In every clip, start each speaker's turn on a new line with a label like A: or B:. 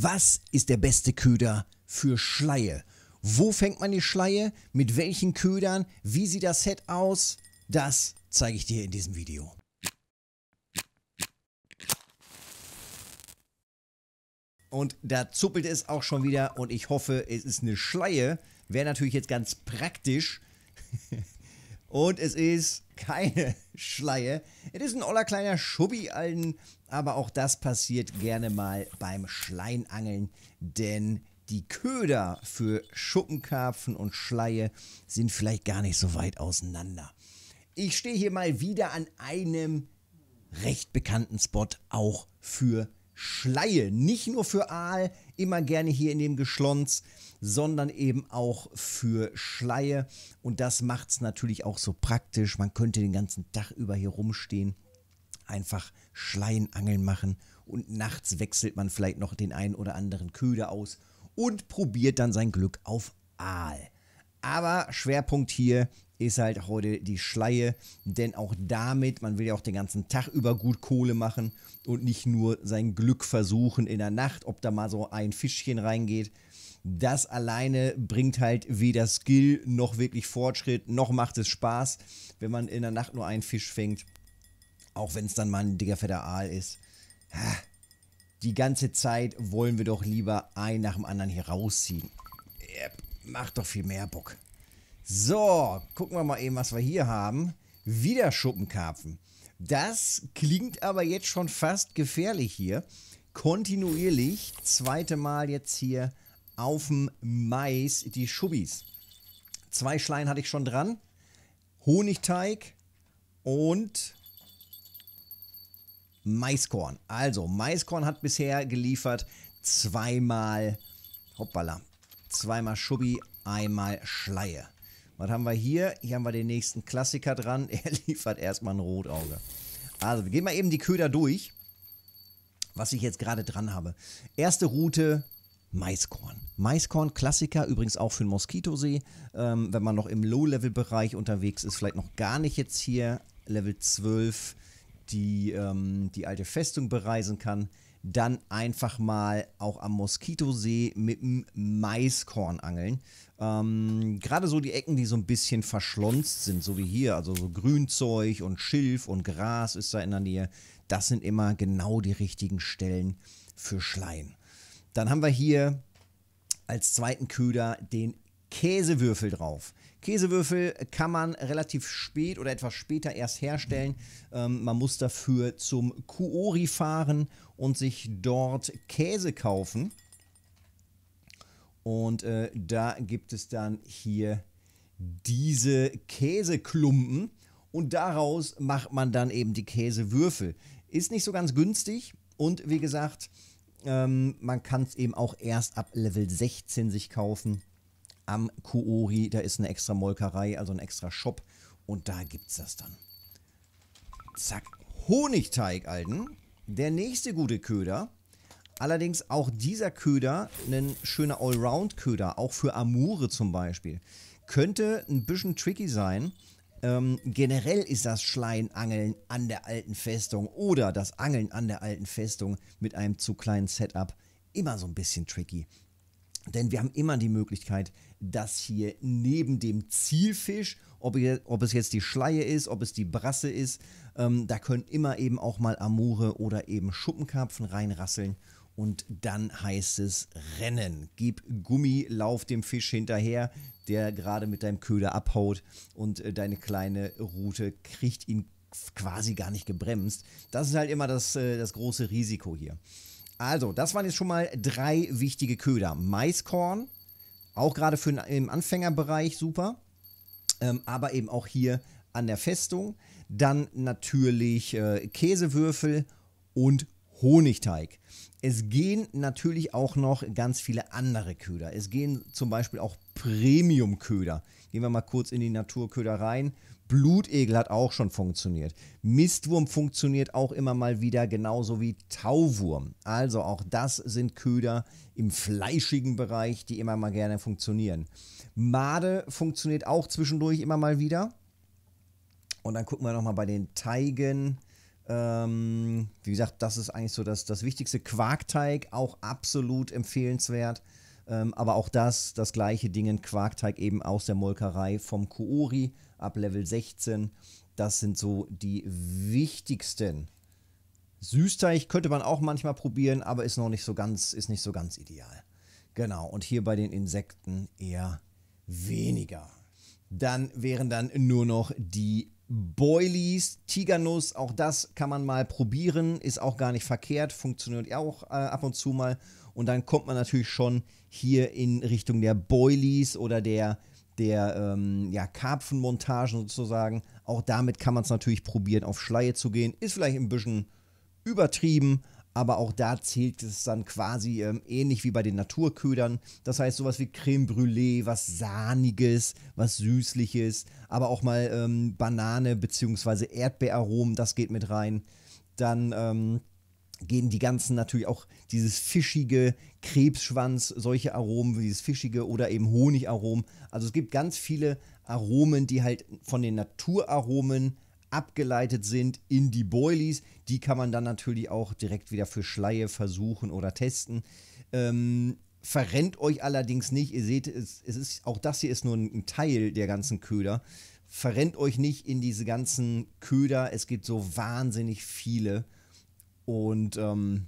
A: Was ist der beste Köder für Schleie? Wo fängt man die Schleie? Mit welchen Ködern? Wie sieht das Set aus? Das zeige ich dir in diesem Video. Und da zuppelt es auch schon wieder und ich hoffe, es ist eine Schleie. Wäre natürlich jetzt ganz praktisch, Und es ist keine Schleie. Es ist ein oller kleiner Schubbi, Alten. aber auch das passiert gerne mal beim Schleinangeln, denn die Köder für Schuppenkarpfen und Schleie sind vielleicht gar nicht so weit auseinander. Ich stehe hier mal wieder an einem recht bekannten Spot auch für Schleie. Nicht nur für Aal, immer gerne hier in dem Geschlons, sondern eben auch für Schleie. Und das macht es natürlich auch so praktisch. Man könnte den ganzen Tag über hier rumstehen, einfach Schleienangeln machen und nachts wechselt man vielleicht noch den einen oder anderen Köder aus und probiert dann sein Glück auf Aal. Aber Schwerpunkt hier ist halt heute die Schleie, denn auch damit, man will ja auch den ganzen Tag über gut Kohle machen und nicht nur sein Glück versuchen in der Nacht, ob da mal so ein Fischchen reingeht. Das alleine bringt halt weder Skill noch wirklich Fortschritt, noch macht es Spaß, wenn man in der Nacht nur einen Fisch fängt. Auch wenn es dann mal ein dicker fetter Aal ist. Die ganze Zeit wollen wir doch lieber ein nach dem anderen hier rausziehen. Yep, macht doch viel mehr Bock. So, gucken wir mal eben, was wir hier haben. Wieder Schuppenkarpfen. Das klingt aber jetzt schon fast gefährlich hier. Kontinuierlich, zweite Mal jetzt hier auf dem Mais die Schubbis. Zwei Schleien hatte ich schon dran. Honigteig und Maiskorn. Also, Maiskorn hat bisher geliefert zweimal, hoppala, zweimal Schubbi, einmal Schleie. Was haben wir hier? Hier haben wir den nächsten Klassiker dran. Er liefert erstmal ein Rotauge. Also, wir gehen mal eben die Köder durch, was ich jetzt gerade dran habe. Erste Route, Maiskorn. Maiskorn, Klassiker, übrigens auch für den Moskitosee. Ähm, wenn man noch im Low-Level-Bereich unterwegs ist, vielleicht noch gar nicht jetzt hier Level 12 die, ähm, die alte Festung bereisen kann dann einfach mal auch am Moskitosee mit dem Maiskorn angeln. Ähm, Gerade so die Ecken, die so ein bisschen verschlonzt sind, so wie hier, also so Grünzeug und Schilf und Gras ist da in der Nähe, das sind immer genau die richtigen Stellen für Schleien. Dann haben wir hier als zweiten Köder den Käsewürfel drauf. Käsewürfel kann man relativ spät oder etwas später erst herstellen. Ähm, man muss dafür zum Kuori fahren und sich dort Käse kaufen. Und äh, da gibt es dann hier diese Käseklumpen und daraus macht man dann eben die Käsewürfel. Ist nicht so ganz günstig und wie gesagt, ähm, man kann es eben auch erst ab Level 16 sich kaufen am Kuori. Da ist eine extra Molkerei, also ein extra Shop. Und da gibt's das dann. Zack. Honigteig, Alten. Der nächste gute Köder. Allerdings auch dieser Köder, ein schöner Allround-Köder, auch für Amure zum Beispiel. Könnte ein bisschen tricky sein. Ähm, generell ist das Schleinangeln an der alten Festung oder das Angeln an der alten Festung mit einem zu kleinen Setup immer so ein bisschen tricky. Denn wir haben immer die Möglichkeit, dass hier neben dem Zielfisch, ob, ihr, ob es jetzt die Schleie ist, ob es die Brasse ist, ähm, da können immer eben auch mal Amore oder eben Schuppenkarpfen reinrasseln. Und dann heißt es Rennen. Gib Gummi, lauf dem Fisch hinterher, der gerade mit deinem Köder abhaut und äh, deine kleine Rute kriegt ihn quasi gar nicht gebremst. Das ist halt immer das, äh, das große Risiko hier. Also, das waren jetzt schon mal drei wichtige Köder. Maiskorn, auch gerade für den, im Anfängerbereich super. Ähm, aber eben auch hier an der Festung. Dann natürlich äh, Käsewürfel und Honigteig. Es gehen natürlich auch noch ganz viele andere Köder. Es gehen zum Beispiel auch Premium-Köder. Gehen wir mal kurz in die Naturköder rein. Blutegel hat auch schon funktioniert. Mistwurm funktioniert auch immer mal wieder, genauso wie Tauwurm. Also auch das sind Köder im fleischigen Bereich, die immer mal gerne funktionieren. Made funktioniert auch zwischendurch immer mal wieder. Und dann gucken wir nochmal bei den Teigen. Ähm, wie gesagt, das ist eigentlich so das, das Wichtigste. Quarkteig auch absolut empfehlenswert. Ähm, aber auch das, das gleiche Ding, Quarkteig eben aus der Molkerei vom Kuori ab Level 16. Das sind so die wichtigsten. Süßteig könnte man auch manchmal probieren, aber ist noch nicht so ganz, ist nicht so ganz ideal. Genau, und hier bei den Insekten eher weniger. Dann wären dann nur noch die Boilies, Tigernuss, auch das kann man mal probieren, ist auch gar nicht verkehrt, funktioniert auch äh, ab und zu mal. Und dann kommt man natürlich schon hier in Richtung der Boilies oder der, der ähm, ja, Karpfenmontagen sozusagen. Auch damit kann man es natürlich probieren, auf Schleie zu gehen. Ist vielleicht ein bisschen übertrieben, aber auch da zählt es dann quasi ähm, ähnlich wie bei den Naturködern. Das heißt, sowas wie Creme Brûlée, was Sahniges, was Süßliches, aber auch mal ähm, Banane bzw. Erdbeeraromen, das geht mit rein. Dann ähm, gehen die ganzen natürlich auch dieses fischige Krebsschwanz, solche Aromen, wie dieses fischige oder eben Honigaromen. Also es gibt ganz viele Aromen, die halt von den Naturaromen abgeleitet sind in die Boilies. Die kann man dann natürlich auch direkt wieder für Schleie versuchen oder testen. Ähm, verrennt euch allerdings nicht. Ihr seht, es, es ist auch das hier ist nur ein Teil der ganzen Köder. Verrennt euch nicht in diese ganzen Köder. Es gibt so wahnsinnig viele. Und ähm,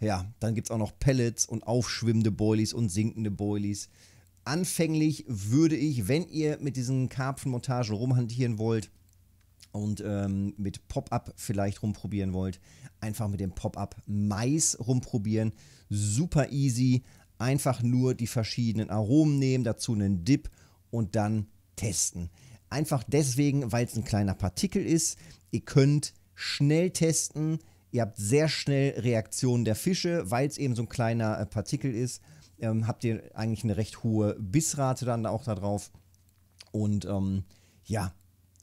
A: ja, dann gibt es auch noch Pellets und aufschwimmende Boilies und sinkende Boilies. Anfänglich würde ich, wenn ihr mit diesen Karpfenmontagen rumhantieren wollt und ähm, mit Pop-Up vielleicht rumprobieren wollt, einfach mit dem Pop-Up Mais rumprobieren. Super easy. Einfach nur die verschiedenen Aromen nehmen, dazu einen Dip und dann testen. Einfach deswegen, weil es ein kleiner Partikel ist. Ihr könnt schnell testen, Ihr habt sehr schnell Reaktionen der Fische, weil es eben so ein kleiner äh, Partikel ist. Ähm, habt ihr eigentlich eine recht hohe Bissrate dann auch da drauf. Und ähm, ja,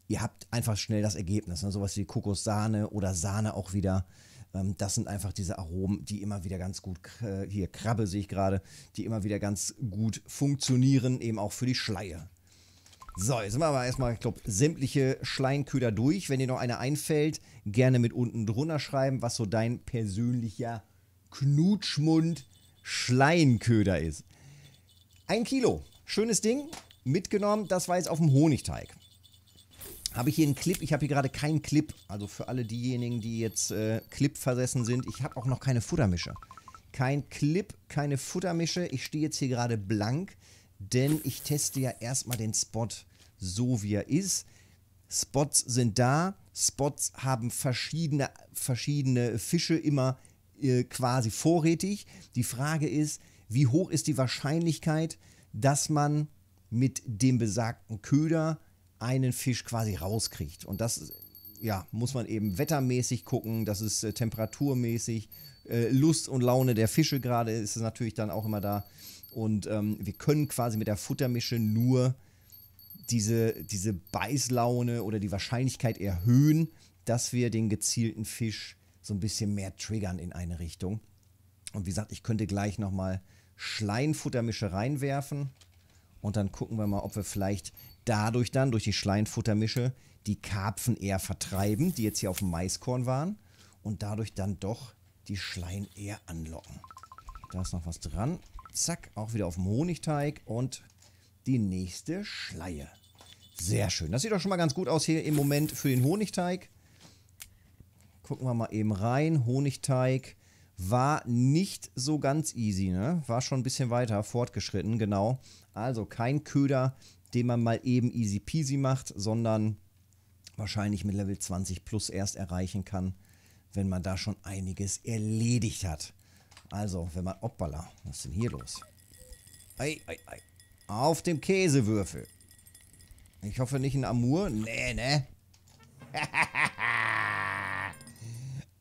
A: ihr habt einfach schnell das Ergebnis. Ne? Sowas wie Kokosahne oder Sahne auch wieder. Ähm, das sind einfach diese Aromen, die immer wieder ganz gut, äh, hier Krabbe sehe ich gerade, die immer wieder ganz gut funktionieren, eben auch für die Schleie. So, jetzt sind wir aber erstmal, ich glaube, sämtliche Schleinköder durch. Wenn dir noch eine einfällt, gerne mit unten drunter schreiben, was so dein persönlicher Knutschmund Schleinköder ist. Ein Kilo, schönes Ding, mitgenommen, das war jetzt auf dem Honigteig. Habe ich hier einen Clip? Ich habe hier gerade keinen Clip. Also für alle diejenigen, die jetzt äh, Clip versessen sind, ich habe auch noch keine Futtermische. Kein Clip, keine Futtermische. Ich stehe jetzt hier gerade blank denn ich teste ja erstmal den Spot so, wie er ist. Spots sind da, Spots haben verschiedene, verschiedene Fische immer äh, quasi vorrätig. Die Frage ist, wie hoch ist die Wahrscheinlichkeit, dass man mit dem besagten Köder einen Fisch quasi rauskriegt? Und das ja, muss man eben wettermäßig gucken, das ist äh, temperaturmäßig, äh, Lust und Laune der Fische gerade ist natürlich dann auch immer da und ähm, wir können quasi mit der Futtermische nur diese, diese Beißlaune oder die Wahrscheinlichkeit erhöhen, dass wir den gezielten Fisch so ein bisschen mehr triggern in eine Richtung. Und wie gesagt, ich könnte gleich nochmal Schleinfuttermische reinwerfen. Und dann gucken wir mal, ob wir vielleicht dadurch dann, durch die Schleinfuttermische, die Karpfen eher vertreiben, die jetzt hier auf dem Maiskorn waren. Und dadurch dann doch die Schleien eher anlocken. Da ist noch was dran. Zack, auch wieder auf dem Honigteig und die nächste Schleie. Sehr schön. Das sieht doch schon mal ganz gut aus hier im Moment für den Honigteig. Gucken wir mal eben rein. Honigteig war nicht so ganz easy, ne? War schon ein bisschen weiter fortgeschritten, genau. Also kein Köder, den man mal eben easy peasy macht, sondern wahrscheinlich mit Level 20 plus erst erreichen kann, wenn man da schon einiges erledigt hat. Also, wenn man... Hoppala, was ist denn hier los? Ei, ei, ei. Auf dem Käsewürfel. Ich hoffe nicht in Amur. Nee, ne?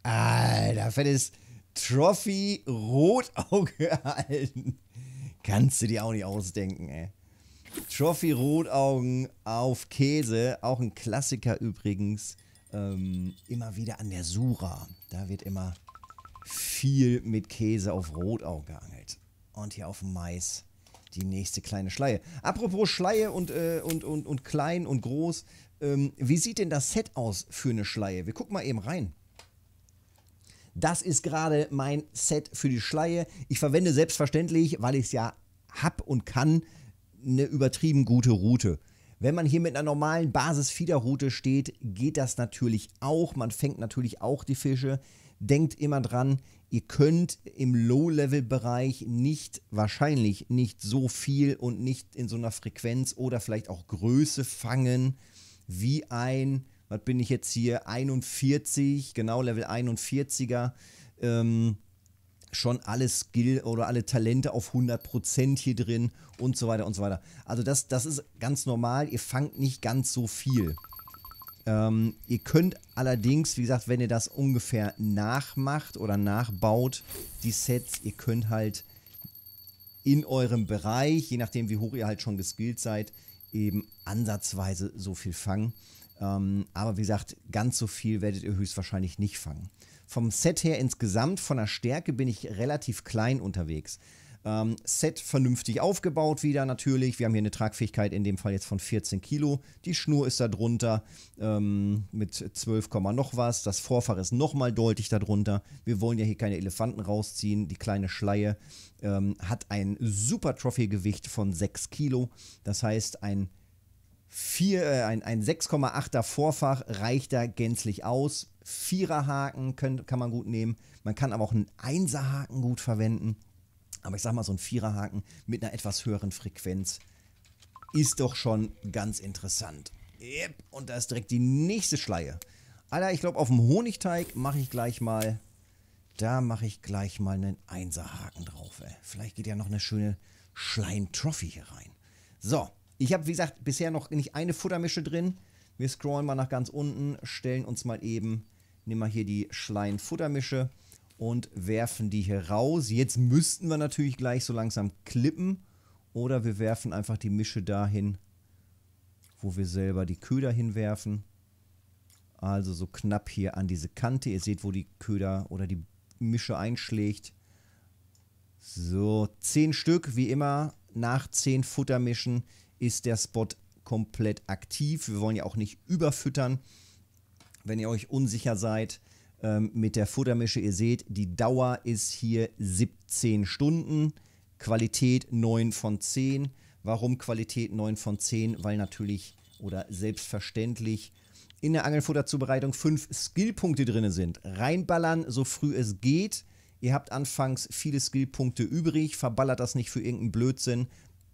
A: Alter, fettes Trophy Rotauge erhalten. Kannst du dir auch nicht ausdenken, ey. Trophy Rotaugen auf Käse. Auch ein Klassiker übrigens. Ähm, immer wieder an der Sura. Da wird immer viel mit Käse auf Rotau geangelt. Und hier auf Mais die nächste kleine Schleie. Apropos Schleie und, äh, und, und, und klein und groß. Ähm, wie sieht denn das Set aus für eine Schleie? Wir gucken mal eben rein. Das ist gerade mein Set für die Schleie. Ich verwende selbstverständlich, weil ich es ja hab und kann, eine übertrieben gute Route. Wenn man hier mit einer normalen basis fieder steht, geht das natürlich auch. Man fängt natürlich auch die Fische denkt immer dran, ihr könnt im Low-Level-Bereich nicht, wahrscheinlich nicht so viel und nicht in so einer Frequenz oder vielleicht auch Größe fangen, wie ein, was bin ich jetzt hier, 41, genau Level 41er, ähm, schon alle Skill oder alle Talente auf 100% hier drin und so weiter und so weiter. Also das, das ist ganz normal, ihr fangt nicht ganz so viel. Ähm, ihr könnt allerdings, wie gesagt, wenn ihr das ungefähr nachmacht oder nachbaut, die Sets, ihr könnt halt in eurem Bereich, je nachdem wie hoch ihr halt schon geskillt seid, eben ansatzweise so viel fangen. Ähm, aber wie gesagt, ganz so viel werdet ihr höchstwahrscheinlich nicht fangen. Vom Set her insgesamt, von der Stärke bin ich relativ klein unterwegs. Ähm, Set vernünftig aufgebaut wieder natürlich. Wir haben hier eine Tragfähigkeit in dem Fall jetzt von 14 Kilo. Die Schnur ist da drunter ähm, mit 12, noch was. Das Vorfach ist nochmal deutlich darunter. Wir wollen ja hier keine Elefanten rausziehen. Die kleine Schleie ähm, hat ein super Trophy-Gewicht von 6 Kilo. Das heißt, ein, äh, ein, ein 6,8er Vorfach reicht da gänzlich aus. Viererhaken können, kann man gut nehmen. Man kann aber auch einen Einserhaken gut verwenden. Aber ich sag mal, so ein Viererhaken mit einer etwas höheren Frequenz ist doch schon ganz interessant. Yep. Und da ist direkt die nächste Schleie. Alter, ich glaube, auf dem Honigteig mache ich gleich mal. Da mache ich gleich mal einen Einserhaken drauf. Ey. Vielleicht geht ja noch eine schöne Schleim-Trophy hier rein. So, ich habe, wie gesagt, bisher noch nicht eine Futtermische drin. Wir scrollen mal nach ganz unten, stellen uns mal eben, nehmen wir hier die Schleim-Futtermische und werfen die hier raus. Jetzt müssten wir natürlich gleich so langsam klippen oder wir werfen einfach die Mische dahin, wo wir selber die Köder hinwerfen. Also so knapp hier an diese Kante. Ihr seht, wo die Köder oder die Mische einschlägt. So, 10 Stück, wie immer, nach 10 Futtermischen ist der Spot komplett aktiv. Wir wollen ja auch nicht überfüttern. Wenn ihr euch unsicher seid, ähm, mit der Futtermische. Ihr seht, die Dauer ist hier 17 Stunden, Qualität 9 von 10. Warum Qualität 9 von 10? Weil natürlich oder selbstverständlich in der Angelfutterzubereitung 5 Skillpunkte drin sind. Reinballern, so früh es geht. Ihr habt anfangs viele Skillpunkte übrig, verballert das nicht für irgendeinen Blödsinn,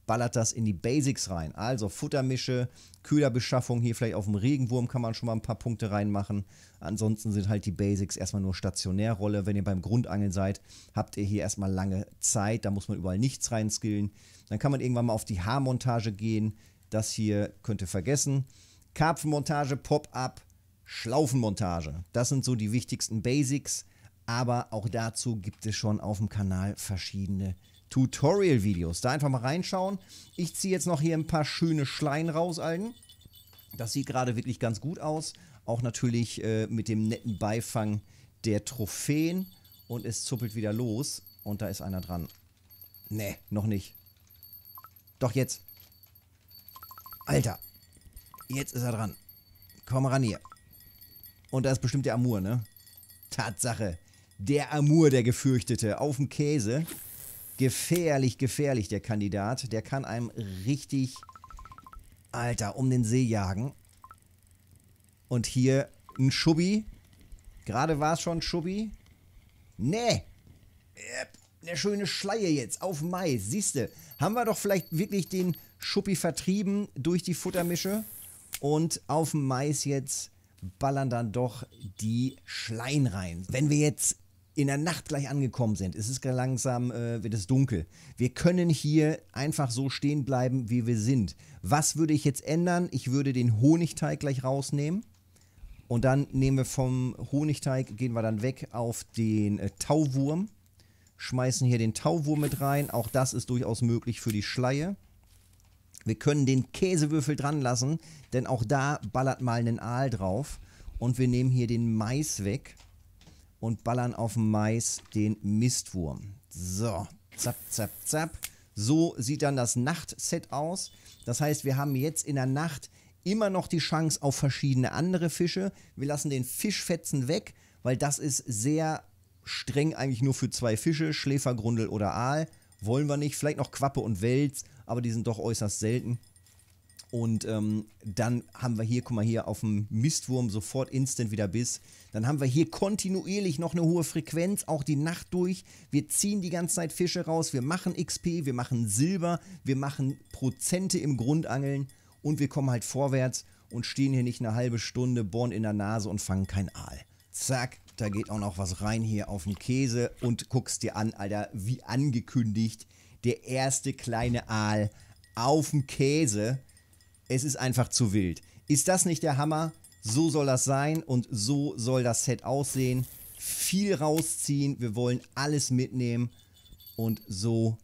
A: ballert das in die Basics rein. Also Futtermische, Köderbeschaffung, hier vielleicht auf dem Regenwurm kann man schon mal ein paar Punkte reinmachen. Ansonsten sind halt die Basics erstmal nur Stationärrolle. Wenn ihr beim Grundangeln seid, habt ihr hier erstmal lange Zeit, da muss man überall nichts reinskillen. Dann kann man irgendwann mal auf die Haarmontage gehen. Das hier könnt ihr vergessen. Karpfenmontage, Pop-up, Schlaufenmontage. Das sind so die wichtigsten Basics. Aber auch dazu gibt es schon auf dem Kanal verschiedene Tutorial-Videos. Da einfach mal reinschauen. Ich ziehe jetzt noch hier ein paar schöne Schleien raus, Algen. Das sieht gerade wirklich ganz gut aus. Auch natürlich äh, mit dem netten Beifang der Trophäen. Und es zuppelt wieder los. Und da ist einer dran. Nee, noch nicht. Doch jetzt. Alter. Jetzt ist er dran. Komm ran hier. Und da ist bestimmt der Amur, ne? Tatsache. Der Amur, der Gefürchtete. Auf dem Käse gefährlich, gefährlich, der Kandidat. Der kann einem richtig, Alter, um den See jagen. Und hier ein Schubbi. Gerade war es schon Schubbi. Nee. Eine schöne Schleie jetzt auf Mais. Siehste, haben wir doch vielleicht wirklich den Schuppi vertrieben durch die Futtermische. Und auf dem Mais jetzt ballern dann doch die Schleien rein. Wenn wir jetzt in der Nacht gleich angekommen sind. Es ist langsam, äh, wird es dunkel. Wir können hier einfach so stehen bleiben, wie wir sind. Was würde ich jetzt ändern? Ich würde den Honigteig gleich rausnehmen. Und dann nehmen wir vom Honigteig, gehen wir dann weg auf den äh, Tauwurm. Schmeißen hier den Tauwurm mit rein. Auch das ist durchaus möglich für die Schleie. Wir können den Käsewürfel dran lassen, denn auch da ballert mal einen Aal drauf. Und wir nehmen hier den Mais weg und ballern auf dem Mais den Mistwurm. So, zap, zap, zap. So sieht dann das Nachtset aus. Das heißt, wir haben jetzt in der Nacht immer noch die Chance auf verschiedene andere Fische. Wir lassen den Fischfetzen weg, weil das ist sehr streng eigentlich nur für zwei Fische, Schläfergrundel oder Aal. Wollen wir nicht. Vielleicht noch Quappe und Wels, aber die sind doch äußerst selten. Und ähm, dann haben wir hier, guck mal hier, auf dem Mistwurm sofort instant wieder Biss. Dann haben wir hier kontinuierlich noch eine hohe Frequenz, auch die Nacht durch. Wir ziehen die ganze Zeit Fische raus, wir machen XP, wir machen Silber, wir machen Prozente im Grundangeln und wir kommen halt vorwärts und stehen hier nicht eine halbe Stunde, bohren in der Nase und fangen kein Aal. Zack, da geht auch noch was rein hier auf den Käse und guckst dir an, Alter, wie angekündigt, der erste kleine Aal auf dem Käse es ist einfach zu wild. Ist das nicht der Hammer? So soll das sein und so soll das Set aussehen. Viel rausziehen, wir wollen alles mitnehmen und so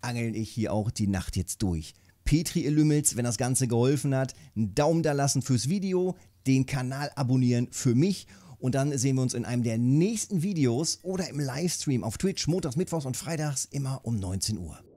A: angeln ich hier auch die Nacht jetzt durch. Petri Elümmels, wenn das Ganze geholfen hat, einen Daumen da lassen fürs Video, den Kanal abonnieren für mich und dann sehen wir uns in einem der nächsten Videos oder im Livestream auf Twitch, montags, mittwochs und freitags immer um 19 Uhr.